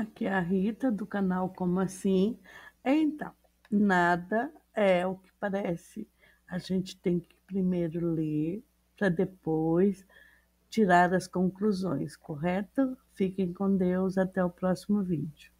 Aqui é a Rita do canal Como Assim. Então, nada é o que parece. A gente tem que primeiro ler para depois tirar as conclusões, correto? Fiquem com Deus, até o próximo vídeo.